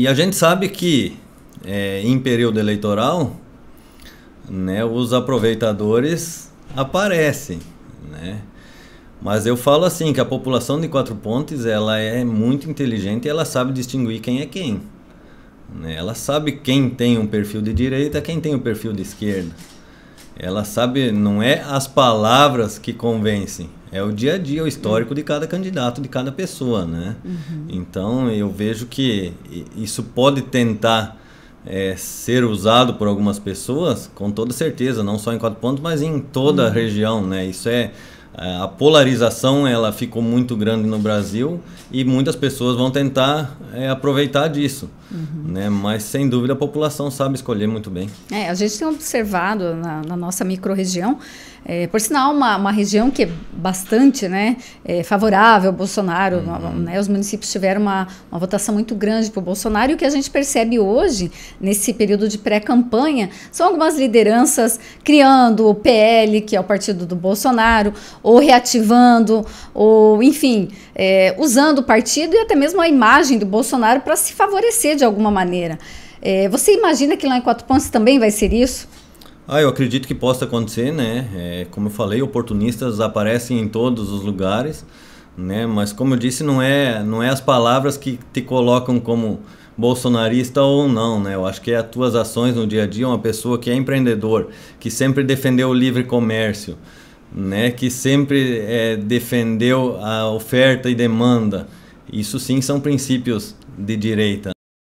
E a gente sabe que é, em período eleitoral, né, os aproveitadores aparecem, né? Mas eu falo assim que a população de Quatro Pontes ela é muito inteligente e ela sabe distinguir quem é quem. Né? Ela sabe quem tem um perfil de direita, quem tem um perfil de esquerda. Ela sabe, não é as palavras que convencem, é o dia a dia, o histórico uhum. de cada candidato, de cada pessoa, né? Uhum. Então eu vejo que isso pode tentar é, ser usado por algumas pessoas, com toda certeza, não só em Quatro Pontos, mas em toda a uhum. região, né? Isso é, é a polarização ela ficou muito grande no Brasil e muitas pessoas vão tentar é, aproveitar disso, uhum. né? Mas sem dúvida a população sabe escolher muito bem. É, a gente tem observado na, na nossa microrregião região é, por sinal, uma, uma região que é bastante né, é, favorável ao Bolsonaro. Uhum. Né, os municípios tiveram uma, uma votação muito grande para o Bolsonaro. E o que a gente percebe hoje, nesse período de pré-campanha, são algumas lideranças criando o PL, que é o partido do Bolsonaro, ou reativando, ou enfim, é, usando o partido e até mesmo a imagem do Bolsonaro para se favorecer de alguma maneira. É, você imagina que lá em Quatro Pontes também vai ser isso? Ah, eu acredito que possa acontecer, né? É, como eu falei, oportunistas aparecem em todos os lugares, né? Mas como eu disse, não é, não é as palavras que te colocam como bolsonarista ou não, né? Eu acho que é as tuas ações no dia a dia, uma pessoa que é empreendedor, que sempre defendeu o livre comércio, né? Que sempre é, defendeu a oferta e demanda. Isso sim são princípios de direita,